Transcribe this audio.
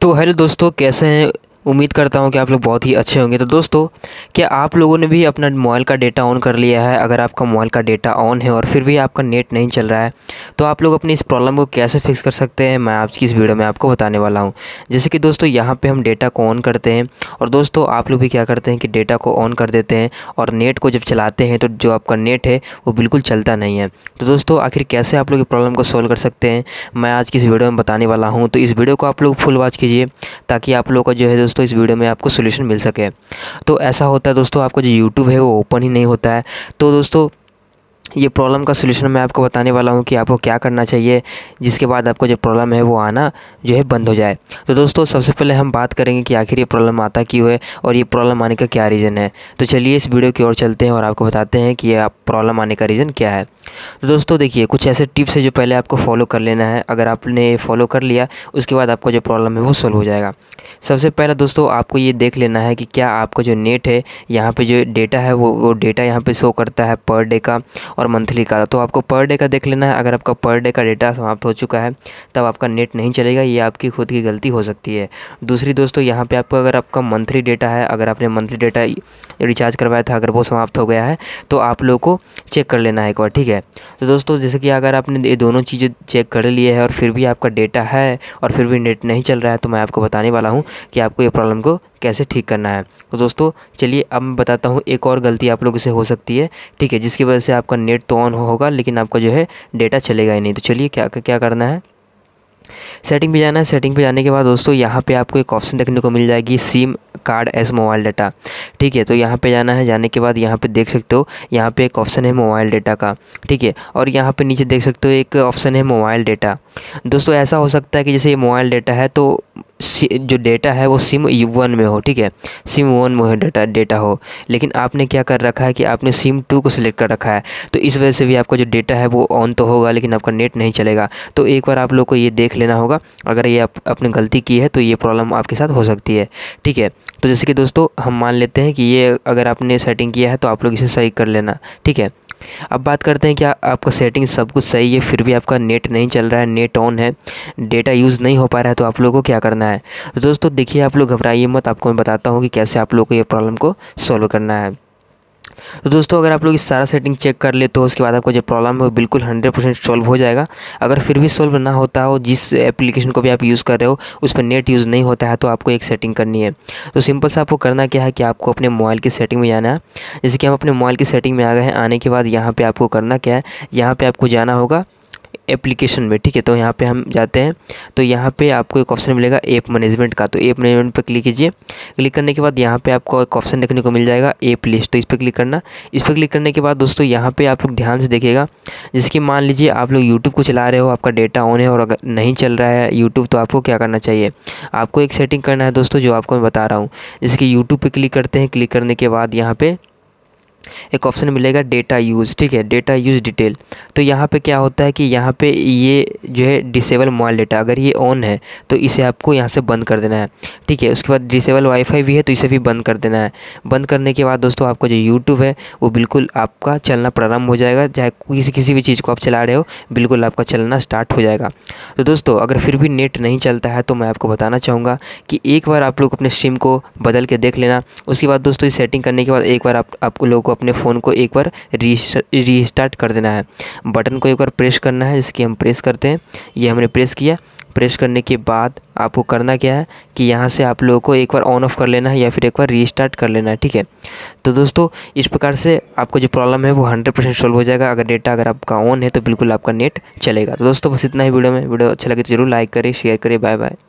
तो हेलो दोस्तों कैसे हैं उम्मीद करता हूँ कि आप लोग बहुत ही अच्छे होंगे तो दोस्तों क्या आप लोगों ने भी अपना मोबाइल का डेटा ऑन कर लिया है अगर आपका मोबाइल का डेटा ऑन है और फिर भी आपका नेट नहीं चल रहा है तो आप लोग अपनी इस प्रॉब्लम को कैसे फिक्स कर सकते हैं मैं आज की इस वीडियो में आपको बताने वाला हूँ जैसे कि दोस्तों यहाँ पर हम डेटा को ऑन करते हैं और दोस्तों आप लोग भी क्या करते हैं कि डेटा को ऑन कर देते हैं और नेट को जब चलाते हैं तो जो आपका नेट है वो बिल्कुल चलता नहीं है तो दोस्तों आखिर कैसे आप लोग प्रॉब्लम को सॉल्व कर सकते हैं मैं आज की इस वीडियो में बताने वाला हूँ तो इस वीडियो को आप लोग फुल वॉच कीजिए ताकि आप लोग का जो है दोस्तों इस वीडियो में आपको सोल्यूशन मिल सके तो ऐसा होता है दोस्तों आपका जो यूट्यूब है वो ओपन ही नहीं होता है तो दोस्तों ये प्रॉब्लम का सलूशन मैं आपको बताने वाला हूँ कि आपको क्या करना चाहिए जिसके बाद आपको जो प्रॉब्लम है वो आना जो है बंद हो जाए तो दोस्तों सबसे पहले हम बात करेंगे कि आखिर ये प्रॉब्लम आता क्यों है और ये प्रॉब्लम आने का क्या रीज़न है तो चलिए इस वीडियो की ओर चलते हैं और आपको बताते हैं कि आप प्रॉब्लम आने का रीज़न क्या है तो दोस्तों देखिए कुछ ऐसे टिप्स है जो पहले आपको फॉलो कर लेना है अगर आपने फॉलो कर लिया उसके बाद आपका जो प्रॉब्लम है वो सॉल्व हो जाएगा सबसे पहला दोस्तों आपको ये देख लेना है कि क्या आपका जो नेट है यहाँ पर जो डेटा है वो वो डेटा यहाँ पर शो करता है पर डे का और मंथली का तो आपको पर डे का देख लेना है अगर आपका पर डे का डेटा समाप्त हो चुका है तब आपका नेट नहीं चलेगा ये आपकी खुद की गलती हो सकती है दूसरी दोस्तों यहाँ पर आपको अगर आपका मंथली डेटा है अगर आपने मंथली डेटा रिचार्ज करवाया था अगर वो समाप्त हो गया है तो आप लोगों को चेक कर लेना है एक बार ठीक है तो दोस्तों जैसे कि अगर आपने ये दोनों चीज़ें चेक कर लिए है और फिर भी आपका डेटा है और फिर भी नेट नहीं चल रहा है तो मैं आपको बताने वाला हूँ कि आपको ये प्रॉब्लम को कैसे ठीक करना है तो दोस्तों चलिए अब मैं बताता हूँ एक और गलती आप लोगों से हो सकती है ठीक है जिसकी वजह से आपका नेट तो ऑन होगा लेकिन आपका जो है डेटा चलेगा ही नहीं तो चलिए क्या क्या करना है सेटिंग पे जाना है सेटिंग पे जाने के बाद दोस्तों यहाँ पे आपको एक ऑप्शन देखने को मिल जाएगी SIM card S mobile data ठीक है तो यहाँ पे जाना है जाने के बाद यहाँ पे देख सकते हो यहाँ पे एक ऑप्शन है मोबाइल डाटा का ठीक है और यहाँ पे नीचे देख सकते हो एक ऑप्शन है मोबाइल डाटा दोस्तों ऐसा हो सकता है कि जैसे ये मोबाइल डाटा है तो जो डेटा है वो सिम वन में हो ठीक है सिम वन में हो डेटा डेटा हो लेकिन आपने क्या कर रखा है कि आपने सिम टू को सिलेक्ट कर रखा है तो इस वजह से भी आपका जो डेटा है वो ऑन तो होगा लेकिन आपका नेट नहीं चलेगा तो एक बार आप लोग को ये देख लेना होगा अगर ये आप अपने गलती की है तो ये प्रॉब्लम आपके साथ हो सकती है ठीक है तो जैसे कि दोस्तों हम मान लेते हैं कि ये अगर आपने सेटिंग किया है तो आप लोग इसे सही कर लेना ठीक है अब बात करते हैं कि आपका सेटिंग सब कुछ सही है फिर भी आपका नेट नहीं चल रहा है नेट ऑन है डेटा यूज़ नहीं हो पा रहा है तो आप लोगों को क्या करना है दोस्तों देखिए आप लोग घबराइए मत आपको मैं बताता हूँ कि कैसे आप लोग को ये प्रॉब्लम को सॉल्व करना है तो दोस्तों अगर आप लोग इस सारा सेटिंग चेक कर लेते हो उसके बाद आपको जो प्रॉब्लम है वो बिल्कुल हंड्रेड परसेंट सॉल्व हो जाएगा अगर फिर भी सॉल्व ना होता हो जिस एप्लीकेशन को भी आप यूज़ कर रहे हो उस पर नेट यूज़ नहीं होता है तो आपको एक सेटिंग करनी है तो सिंपल सा आपको करना क्या है कि आपको अपने मोबाइल की सेटिंग में जाना है जैसे कि हम अपने मोबाइल की सेटिंग में आ गए हैं आने के बाद यहाँ पर आपको करना क्या है यहाँ पर आपको जाना होगा एप्लीकेशन में ठीक है तो यहाँ पे हम जाते हैं तो यहाँ पे आपको एक ऑप्शन मिलेगा ऐप मैनेजमेंट का तो ऐप मैनेजमेंट पर क्लिक कीजिए क्लिक करने के बाद यहाँ पे आपको एक ऑप्शन देखने को मिल जाएगा ऐप लिस्ट तो इस पर क्लिक करना इस पर क्लिक करने के बाद दोस्तों यहाँ पर आप लोग ध्यान से देखिएगा जिसकी मान लीजिए आप लोग यूट्यूब को चला रहे हो आपका डेटा ऑन है और अगर नहीं चल रहा है यूट्यूब तो आपको क्या करना चाहिए आपको एक सेटिंग करना है दोस्तों जो आपको मैं बता रहा हूँ जैसे कि यूट्यूब पर क्लिक करते हैं क्लिक करने के बाद यहाँ पर एक ऑप्शन मिलेगा डेटा यूज़ ठीक है डेटा यूज़ डिटेल तो यहाँ पे क्या होता है कि यहाँ पे ये जो है डिसेबल मोबाइल डेटा अगर ये ऑन है तो इसे आपको यहाँ से बंद कर देना है ठीक है उसके बाद डिसेबल वाईफाई भी है तो इसे भी बंद कर देना है बंद करने के बाद दोस्तों आपका जो यूट्यूब है वो बिल्कुल आपका चलना प्रारंभ हो जाएगा चाहे किसी किसी भी चीज़ को आप चला रहे हो बिल्कुल आपका चलना स्टार्ट हो जाएगा तो दोस्तों अगर फिर भी नेट नहीं चलता है तो मैं आपको बताना चाहूँगा कि एक बार आप लोग अपने स्ट्रीम को बदल के देख लेना उसके बाद दोस्तों सेटिंग करने के बाद एक बार आप आप लोगों को अपने फ़ोन को एक बार रीस्टार्ट कर देना है बटन को एक बार प्रेस करना है जिसकी हम प्रेस करते हैं ये हमने प्रेस किया प्रेस करने के बाद आपको करना क्या है कि यहाँ से आप लोगों को एक बार ऑन ऑफ कर लेना है या फिर एक बार रीस्टार्ट कर लेना है ठीक है तो दोस्तों इस प्रकार से आपको जो प्रॉब्लम है वो हंड्रेड परसेंट सॉल्व हो जाएगा अगर डेटा अगर आपका ऑन है तो बिल्कुल आपका नेट चलेगा तो दोस्तों बस इतना ही वीडियो में वीडियो अच्छा लगे तो जरूर लाइक करें शेयर करें बाय बाय